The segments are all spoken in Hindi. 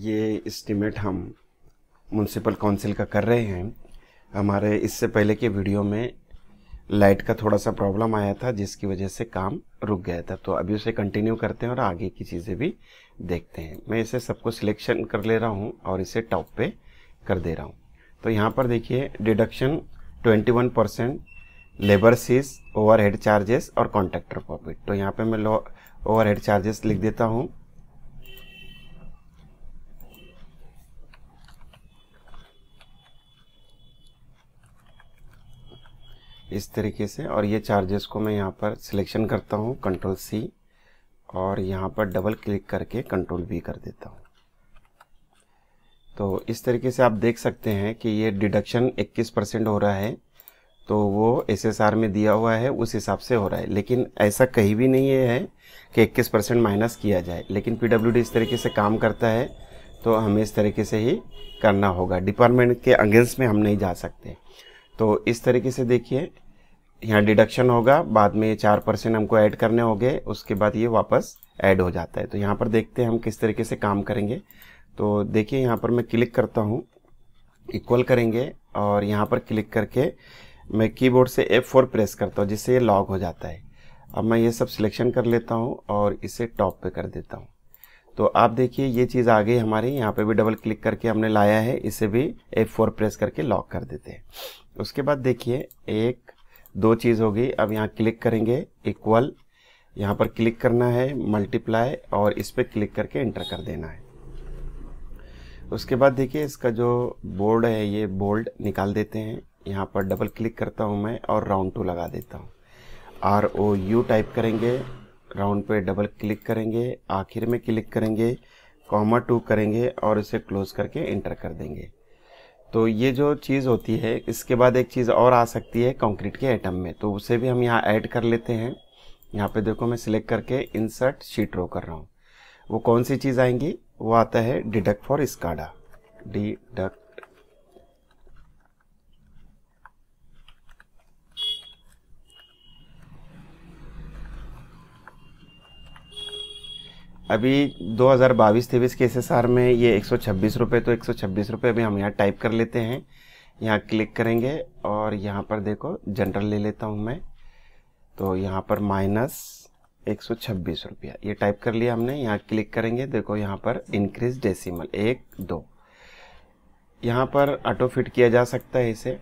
ये इस्टीमेट हम म्यूनसिपल काउंसिल का कर रहे हैं हमारे इससे पहले के वीडियो में लाइट का थोड़ा सा प्रॉब्लम आया था जिसकी वजह से काम रुक गया था तो अभी उसे कंटिन्यू करते हैं और आगे की चीज़ें भी देखते हैं मैं इसे सबको सिलेक्शन कर ले रहा हूँ और इसे टॉप पे कर दे रहा हूँ तो यहाँ पर देखिए deduction 21 percent labour cess over charges और कॉन्ट्रैक्टर प्रॉफिट तो यहाँ पर मैं लो ओवर चार्जेस लिख देता हूँ इस तरीके से और ये चार्जेस को मैं यहाँ पर सिलेक्शन करता हूँ कंट्रोल सी और यहाँ पर डबल क्लिक करके कंट्रोल वी कर देता हूँ तो इस तरीके से आप देख सकते हैं कि ये डिडक्शन 21 परसेंट हो रहा है तो वो एस में दिया हुआ है उस हिसाब से हो रहा है लेकिन ऐसा कहीं भी नहीं है कि 21 परसेंट माइनस किया जाए लेकिन पी इस तरीके से काम करता है तो हमें इस तरीके से ही करना होगा डिपार्टमेंट के अगेंस्ट में हम नहीं जा सकते तो इस तरीके से देखिए यहाँ डिडक्शन होगा बाद में ये चार परसेंट हमको ऐड करने होंगे उसके बाद ये वापस ऐड हो जाता है तो यहाँ पर देखते हैं हम किस तरीके से काम करेंगे तो देखिए यहाँ पर मैं क्लिक करता हूँ इक्वल करेंगे और यहाँ पर क्लिक करके मैं कीबोर्ड से F4 प्रेस करता हूँ जिससे ये लॉग हो जाता है अब मैं ये सब सिलेक्शन कर लेता हूँ और इसे टॉप पे कर देता हूँ तो आप देखिए ये चीज़ आ गई हमारी यहाँ पे भी डबल क्लिक करके हमने लाया है इसे भी F4 प्रेस करके लॉक कर देते हैं उसके बाद देखिए एक दो चीज़ होगी अब यहाँ क्लिक करेंगे इक्वल यहाँ पर क्लिक करना है मल्टीप्लाई और इस पर क्लिक करके एंटर कर देना है उसके बाद देखिए इसका जो बोर्ड है ये बोल्ड निकाल देते हैं यहाँ पर डबल क्लिक करता हूँ मैं और राउंड टू लगा देता हूँ आर ओ यू टाइप करेंगे राउंड पे डबल क्लिक करेंगे आखिर में क्लिक करेंगे कॉमा टू करेंगे और इसे क्लोज करके इंटर कर देंगे तो ये जो चीज़ होती है इसके बाद एक चीज़ और आ सकती है कंक्रीट के आइटम में तो उसे भी हम यहाँ ऐड कर लेते हैं यहाँ पे देखो मैं सिलेक्ट करके इंसर्ट शीट रो कर रहा हूँ वो कौन सी चीज़ आएंगी वो आता है डिडक्ट फॉर स्काडा डी डक अभी 2022 तेईस के एस में ये एक सौ तो एक सौ अभी हम यहाँ टाइप कर लेते हैं यहाँ क्लिक करेंगे और यहाँ पर देखो जनरल ले लेता हूँ मैं तो यहाँ पर माइनस एक सौ छब्बीस रुपया ये टाइप कर लिया हमने यहाँ क्लिक करेंगे देखो यहाँ पर इंक्रीज डेसिमल एक दो यहाँ पर ऑटो फिट किया जा सकता है इसे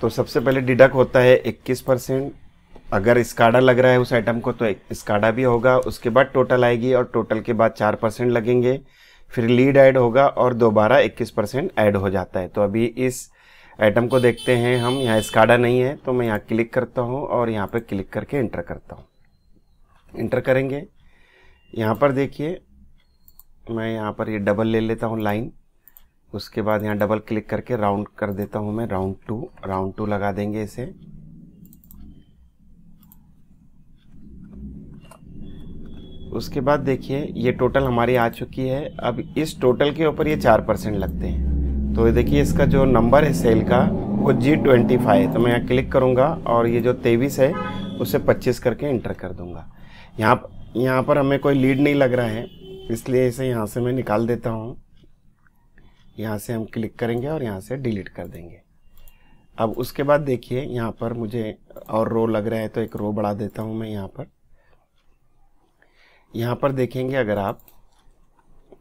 तो सबसे पहले डिडक्ट होता है इक्कीस परसेंट अगर स्काडा लग रहा है उस आइटम को तो स्काडा भी होगा उसके बाद टोटल आएगी और टोटल के बाद चार परसेंट लगेंगे फिर लीड ऐड होगा और दोबारा इक्कीस परसेंट ऐड हो जाता है तो अभी इस आइटम को देखते हैं हम यहाँ स्काडा नहीं है तो मैं यहाँ क्लिक करता हूँ और यहाँ पर क्लिक करके इंटर करता हूँ इंटर करेंगे यहाँ पर देखिए मैं यहाँ पर ये यह डबल ले लेता हूँ लाइन उसके बाद यहाँ डबल क्लिक करके राउंड कर देता हूँ मैं राउंड टू राउंड टू लगा देंगे इसे उसके बाद देखिए ये टोटल हमारी आ चुकी है अब इस टोटल के ऊपर ये चार परसेंट लगते हैं तो देखिए इसका जो नंबर है सेल का वो जी ट्वेंटी फाइव है तो मैं यहाँ क्लिक करूँगा और ये जो तेईस है उसे पच्चीस करके इंटर कर दूँगा यहाँ यहाँ पर हमें कोई लीड नहीं लग रहा है इसलिए इसे यहाँ से मैं निकाल देता हूँ यहाँ से हम क्लिक करेंगे और यहाँ से डिलीट कर देंगे अब उसके बाद देखिए यहाँ पर मुझे और रो लग रहा है तो एक रो बढ़ा देता हूँ मैं यहाँ पर यहाँ पर देखेंगे अगर आप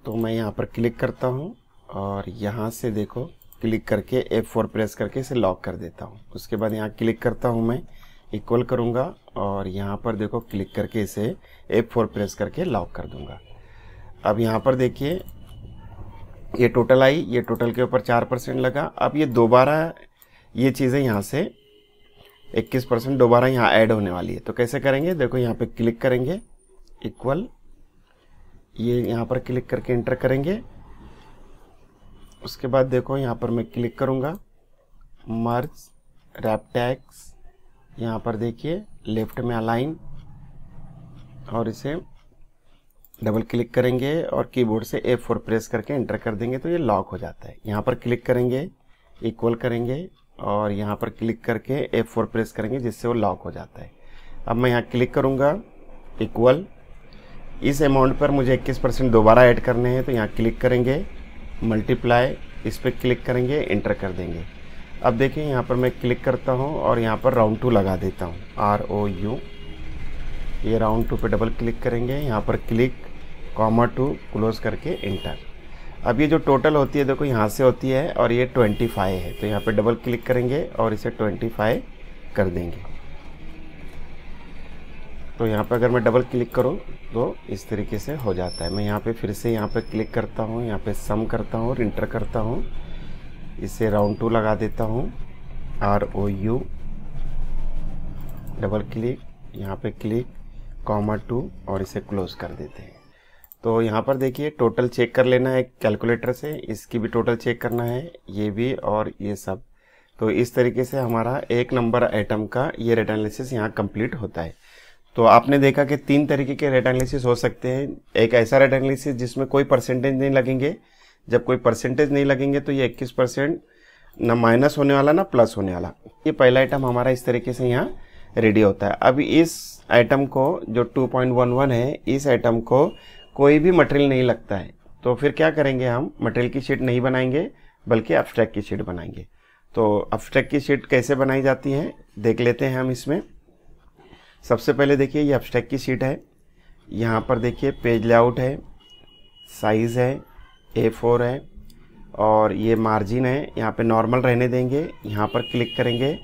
तो मैं यहाँ पर क्लिक करता हूँ और यहाँ से देखो क्लिक करके F4 प्रेस करके इसे लॉक कर देता हूँ उसके बाद यहाँ क्लिक करता हूँ मैं इक्वल करूँगा और यहाँ पर देखो क्लिक करके इसे F4 प्रेस करके लॉक कर दूँगा अब यहाँ पर देखिए ये टोटल आई ये टोटल के ऊपर चार परसेंट लगा अब ये दोबारा ये चीज़ें यहाँ से इक्कीस परसेंट दोबारा यहाँ ऐड होने वाली है तो कैसे करेंगे देखो यहाँ पे क्लिक करेंगे इक्वल ये यहाँ पर क्लिक करके इंटर करेंगे उसके बाद देखो यहाँ पर मैं क्लिक करूँगा मर्ज रैपटैक्स यहाँ पर देखिए लेफ्ट में अलाइन और इसे डबल क्लिक करेंगे और कीबोर्ड से F4 प्रेस करके एंटर कर देंगे तो ये लॉक हो जाता है यहाँ पर क्लिक करेंगे इक्वल करेंगे और यहाँ पर क्लिक करके F4 प्रेस करेंगे जिससे वो लॉक हो जाता है अब मैं यहाँ क्लिक करूँगा इक्वल इस अमाउंट पर मुझे 21 परसेंट दोबारा ऐड करने हैं तो यहाँ क्लिक करेंगे मल्टीप्लाई इस पर क्लिक करेंगे इंटर कर देंगे अब देखिए यहाँ पर मैं क्लिक करता हूँ और यहाँ पर राउंड टू लगा देता हूँ आर ओ यू ये राउंड टू पे डबल क्लिक करेंगे यहाँ पर क्लिक कॉमा टू क्लोज करके इंटर अब ये जो टोटल होती है देखो यहाँ से होती है और ये 25 है तो यहाँ पे डबल क्लिक करेंगे और इसे 25 कर देंगे तो यहाँ पर अगर मैं डबल क्लिक करूँ तो इस तरीके से हो जाता है मैं यहाँ पे फिर से यहाँ पे क्लिक करता हूँ यहाँ पे सम करता हूँ और इंटर करता हूँ इसे राउंड टू लगा देता हूँ R O U double click यहाँ पे क्लिक कॉमा टू और इसे क्लोज कर देते हैं तो यहाँ पर देखिए टोटल चेक कर लेना है कैलकुलेटर से इसकी भी टोटल चेक करना है ये भी और ये सब तो इस तरीके से हमारा एक नंबर आइटम का ये रेट यहाँ कंप्लीट होता है तो आपने देखा कि तीन तरीके के रेट एनालिसिस हो सकते हैं एक ऐसा रेट एनालिसिस जिसमें कोई परसेंटेज नहीं लगेंगे जब कोई परसेंटेज नहीं लगेंगे तो ये 21 परसेंट ना माइनस होने वाला ना प्लस होने वाला ये पहला आइटम हमारा इस तरीके से यहाँ रेडी होता है अब इस आइटम को जो 2.11 है इस आइटम को कोई भी मटेरियल नहीं लगता है तो फिर क्या करेंगे हम मटेरियल की शीट नहीं बनाएंगे बल्कि अपस्ट्रैक की शीट बनाएंगे तो अपस्ट्रैक की शीट कैसे बनाई जाती है देख लेते हैं हम इसमें सबसे पहले देखिए ये अपस्टेक की सीट है यहाँ पर देखिए पेज लेआउट है साइज़ है ए फोर है और ये मार्जिन है यहाँ पे नॉर्मल रहने देंगे यहाँ पर क्लिक करेंगे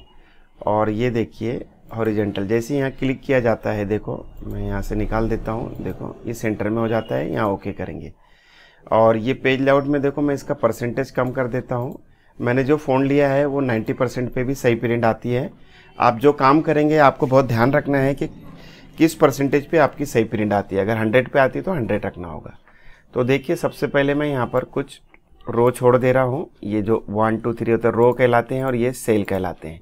और ये देखिए हॉरिजेंटल जैसे यहाँ क्लिक किया जाता है देखो मैं यहाँ से निकाल देता हूँ देखो ये सेंटर में हो जाता है यहाँ ओके करेंगे और ये पेज लेआउट में देखो मैं इसका परसेंटेज कम कर देता हूँ मैंने जो फ़ोन लिया है वो नाइन्टी परसेंट पर भी सही प्रिंट आती है आप जो काम करेंगे आपको बहुत ध्यान रखना है कि किस परसेंटेज पे आपकी सही प्रिंट आती है अगर 100 पे आती है तो 100 रखना होगा तो देखिए सबसे पहले मैं यहाँ पर कुछ रो छोड़ दे रहा हूँ ये जो वन टू थ्री होता है रो कहलाते हैं और ये सेल कहलाते हैं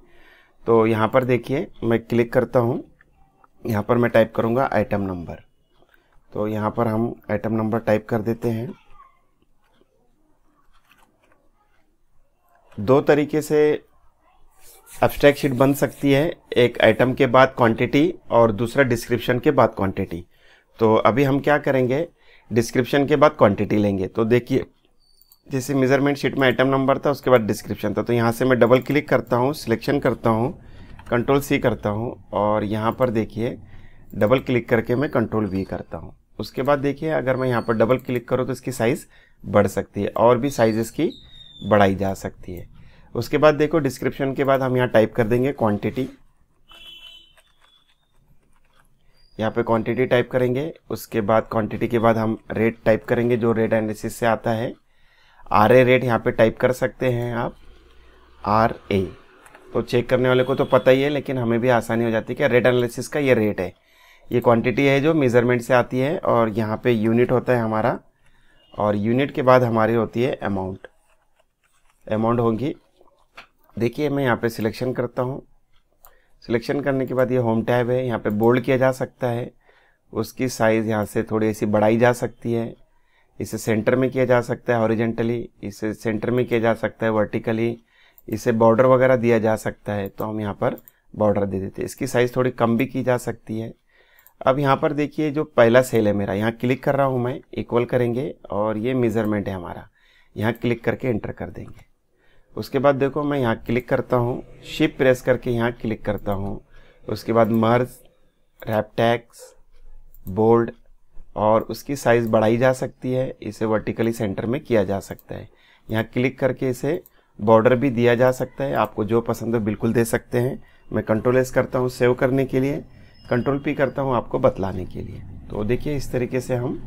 तो यहाँ पर देखिए मैं क्लिक करता हूँ यहाँ पर मैं टाइप करूँगा आइटम नंबर तो यहाँ पर हम आइटम नंबर टाइप कर देते हैं दो तरीके से अब्स्ट्रैक्ट शीट बन सकती है एक आइटम के बाद क्वांटिटी और दूसरा डिस्क्रिप्शन के बाद क्वांटिटी तो अभी हम क्या करेंगे डिस्क्रिप्शन के बाद क्वांटिटी लेंगे तो देखिए जैसे मेज़रमेंट शीट में आइटम नंबर था उसके बाद डिस्क्रिप्शन था तो यहाँ से मैं डबल क्लिक करता हूँ सिलेक्शन करता हूँ कंट्रोल सी करता हूँ और यहाँ पर देखिए डबल क्लिक करके मैं कंट्रोल वी करता हूँ उसके बाद देखिए अगर मैं यहाँ पर डबल क्लिक करूँ तो इसकी साइज़ बढ़ सकती है और भी साइज़ इसकी बढ़ाई जा सकती है उसके बाद देखो डिस्क्रिप्शन के बाद हम यहाँ टाइप कर देंगे क्वांटिटी यहाँ पे क्वांटिटी टाइप करेंगे उसके बाद क्वांटिटी के बाद हम रेट टाइप करेंगे जो रेट एनालिसिस से आता है आर ए रेट यहाँ पे टाइप कर सकते हैं आप आर ए तो चेक करने वाले को तो पता ही है लेकिन हमें भी आसानी हो जाती है कि रेट एनालिसिस का ये रेट है ये क्वांटिटी है जो मेज़रमेंट से आती है और यहाँ पे यूनिट होता है हमारा और यूनिट के बाद हमारी होती है अमाउंट अमाउंट होगी देखिए मैं यहाँ पे सिलेक्शन करता हूँ सिलेक्शन करने के बाद ये होम टैब है यहाँ पे बोल्ड किया जा सकता है उसकी साइज़ यहाँ से थोड़ी ऐसी बढ़ाई जा सकती है इसे सेंटर में किया जा सकता है ऑरिजेंटली इसे सेंटर में किया जा सकता है वर्टिकली इसे बॉर्डर वगैरह दिया जा सकता है तो हम यहाँ पर बॉर्डर दे देते हैं इसकी साइज़ थोड़ी कम भी की जा सकती है अब यहाँ पर देखिए जो पहला सेल है मेरा यहाँ क्लिक कर रहा हूँ मैं इक्वल करेंगे और ये मेज़रमेंट है हमारा यहाँ क्लिक करके एंटर कर देंगे उसके बाद देखो मैं यहाँ क्लिक करता हूँ शिप प्रेस करके यहाँ क्लिक करता हूँ उसके बाद मर्ज रैपटैक्स बोल्ड और उसकी साइज़ बढ़ाई जा सकती है इसे वर्टिकली सेंटर में किया जा सकता है यहाँ क्लिक करके इसे बॉर्डर भी दिया जा सकता है आपको जो पसंद हो बिल्कुल दे सकते हैं मैं कंट्रोल एस करता हूँ सेव करने के लिए कंट्रोल पी करता हूँ आपको बतलाने के लिए तो देखिए इस तरीके से हम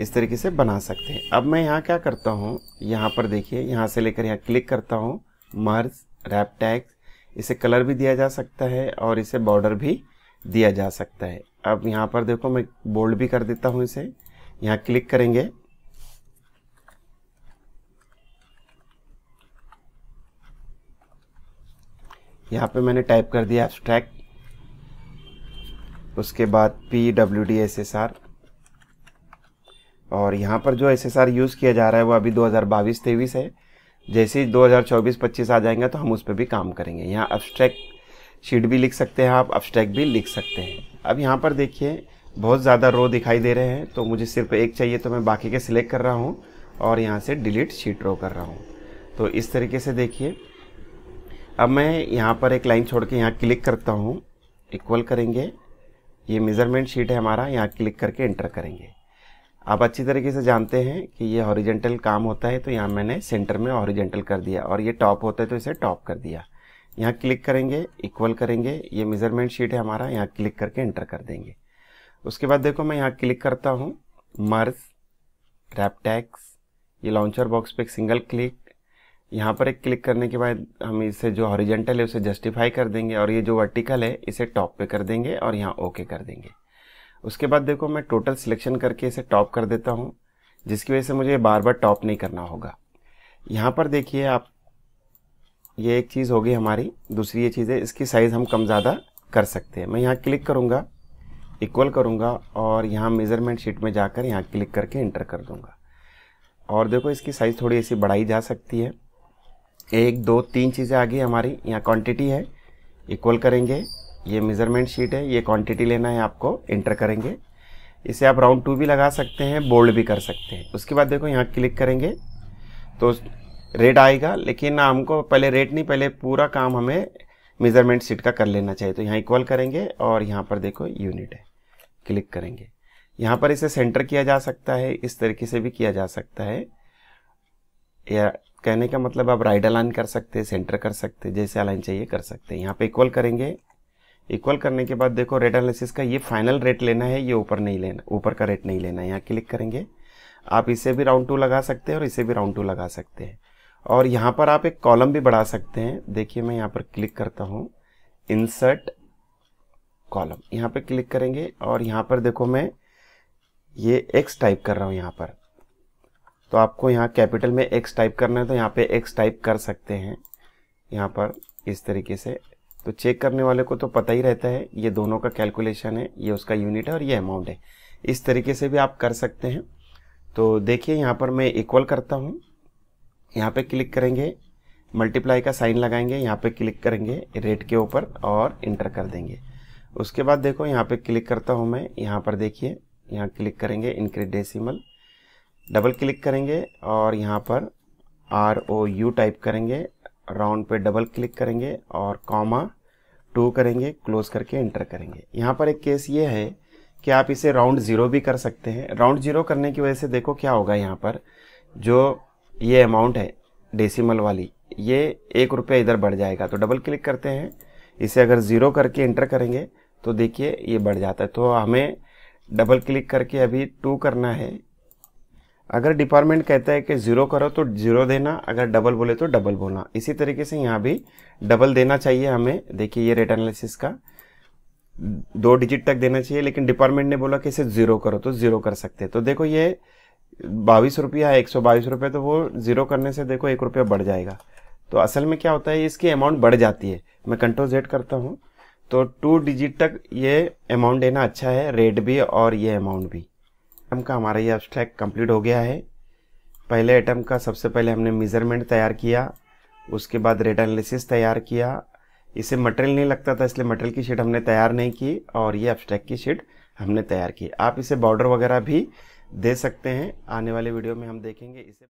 इस तरीके से बना सकते हैं अब मैं यहाँ क्या करता हूँ यहाँ पर देखिए यहाँ से लेकर यहाँ क्लिक करता हूँ मर्ज रैप टैग इसे कलर भी दिया जा सकता है और इसे बॉर्डर भी दिया जा सकता है अब यहाँ पर देखो मैं बोल्ड भी कर देता हूँ इसे यहाँ क्लिक करेंगे यहाँ पे मैंने टाइप कर दिया एब्स्ट्रैक्ट उसके बाद P W D S S R और यहाँ पर जो एस यूज़ किया जा रहा है वो अभी 2022-23 है जैसे ही 2024-25 आ जाएंगे तो हम उस पर भी काम करेंगे यहाँ अब्स्ट्रैक्ट शीट भी लिख सकते हैं आप अब्स्ट्रैक्ट भी लिख सकते हैं अब यहाँ पर देखिए बहुत ज़्यादा रो दिखाई दे रहे हैं तो मुझे सिर्फ एक चाहिए तो मैं बाकी के सिलेक्ट कर रहा हूँ और यहाँ से डिलीट शीट रो कर रहा हूँ तो इस तरीके से देखिए अब मैं यहाँ पर एक लाइन छोड़ के यहाँ क्लिक करता हूँ इक्वल करेंगे ये मेज़रमेंट शीट है हमारा यहाँ क्लिक करके एंटर करेंगे आप अच्छी तरीके से जानते हैं कि ये हॉरिजेंटल काम होता है तो यहाँ मैंने सेंटर में हॉरिजेंटल कर दिया और ये टॉप होता है तो इसे टॉप कर दिया यहाँ क्लिक करेंगे इक्वल करेंगे ये मेज़रमेंट शीट है हमारा यहाँ क्लिक करके एंटर कर देंगे उसके बाद देखो मैं यहाँ क्लिक करता हूँ मर्स रैपटैक्स ये लॉन्चर बॉक्स पे एक सिंगल क्लिक यहाँ पर एक क्लिक करने के बाद हम इसे जो हॉरिजेंटल है उसे जस्टिफाई कर देंगे और ये जो वर्टिकल है इसे टॉप पे कर देंगे और यहाँ ओके कर देंगे उसके बाद देखो मैं टोटल सिलेक्शन करके इसे टॉप कर देता हूँ जिसकी वजह से मुझे बार बार टॉप नहीं करना होगा यहाँ पर देखिए आप ये एक चीज़ होगी हमारी दूसरी ये चीज़ है इसकी साइज़ हम कम ज़्यादा कर सकते हैं मैं यहाँ क्लिक करूँगा इक्वल करूँगा और यहाँ मेज़रमेंट शीट में जाकर यहाँ क्लिक करके इंटर कर दूँगा और देखो इसकी साइज़ थोड़ी ऐसी बढ़ाई जा सकती है एक दो तीन चीज़ें आ गई हमारी यहाँ क्वांटिटी है इक्वल करेंगे ये मेज़रमेंट शीट है ये क्वांटिटी लेना है आपको इंटर करेंगे इसे आप राउंड टू भी लगा सकते हैं बोल्ड भी कर सकते हैं उसके बाद देखो यहाँ क्लिक करेंगे तो रेट आएगा लेकिन हमको पहले रेट नहीं पहले पूरा काम हमें मेज़रमेंट सीट का कर लेना चाहिए तो यहाँ इक्वल करेंगे और यहाँ पर देखो यूनिट है क्लिक करेंगे यहाँ पर इसे सेंटर किया जा सकता है इस तरीके से भी किया जा सकता है या कहने का मतलब आप राइट अलाइन कर सकते हैं सेंटर कर सकते हैं जैसे अलाइन चाहिए कर सकते हैं यहाँ पे इक्वल करेंगे इक्वल करने के बाद देखो रेट एनालिसिस का ये फाइनल रेट लेना है ये ऊपर नहीं लेना ऊपर का रेट नहीं लेना है यहाँ क्लिक करेंगे आप इसे भी राउंड टू लगा सकते हैं और इसे भी राउंड टू लगा सकते हैं और यहाँ पर आप एक कॉलम भी बढ़ा सकते हैं देखिए मैं यहाँ पर क्लिक करता हूँ इंसर्ट कॉलम यहाँ पर क्लिक करेंगे और यहाँ पर देखो मैं ये एक्स टाइप कर रहा हूँ यहाँ पर तो आपको यहाँ कैपिटल में एक्स टाइप करना है तो यहाँ पे एक्स टाइप कर सकते हैं यहाँ पर इस तरीके से तो चेक करने वाले को तो पता ही रहता है ये दोनों का कैलकुलेशन है ये उसका यूनिट है और ये अमाउंट है इस तरीके से भी आप कर सकते हैं तो देखिए यहाँ पर मैं इक्वल करता हूँ यहाँ पे क्लिक करेंगे मल्टीप्लाई का साइन लगाएंगे यहाँ पे क्लिक करेंगे रेट के ऊपर और इंटर कर देंगे उसके बाद देखो यहाँ पे क्लिक करता हूँ मैं यहाँ पर देखिए यहाँ क्लिक करेंगे इंक्रीज डबल क्लिक करेंगे और यहाँ पर आर ओ यू टाइप करेंगे राउंड पे डबल क्लिक करेंगे और कॉमा टू करेंगे क्लोज करके एंटर करेंगे यहाँ पर एक केस ये है कि आप इसे राउंड ज़ीरो भी कर सकते हैं राउंड ज़ीरो करने की वजह से देखो क्या होगा यहाँ पर जो ये अमाउंट है डेसिमल वाली ये एक रुपया इधर बढ़ जाएगा तो डबल क्लिक करते हैं इसे अगर ज़ीरो करके एंटर करेंगे तो देखिए ये बढ़ जाता है तो हमें डबल क्लिक करके अभी टू करना है अगर डिपार्टमेंट कहता है कि ज़ीरो करो तो ज़ीरो देना अगर डबल बोले तो डबल बोलना इसी तरीके से यहाँ भी डबल देना चाहिए हमें देखिए ये रेट एनालिसिस का दो डिजिट तक देना चाहिए लेकिन डिपार्टमेंट ने बोला कि इसे ज़ीरो करो तो ज़ीरो कर सकते तो देखो ये बाईस रुपया है एक सौ बाईस रुपये तो वो ज़ीरो करने से देखो एक रुपया बढ़ जाएगा तो असल में क्या होता है इसकी अमाउंट बढ़ जाती है मैं कंट्रोल जेड करता हूँ तो टू डिजिट तक ये अमाउंट देना अच्छा है रेट भी और ये अमाउंट भी आइटम का हमारा ये एब्स्ट्रैक्ट कंप्लीट हो गया है पहले आइटम का सबसे पहले हमने मेज़रमेंट तैयार किया उसके बाद रेट एनालिसिस तैयार किया इसे मटेरियल नहीं लगता था इसलिए मटेरियल की शीट हमने तैयार नहीं की और ये एब्स्ट्रैक्ट की शीट हमने तैयार की आप इसे बॉर्डर वगैरह भी दे सकते हैं आने वाले वीडियो में हम देखेंगे इसे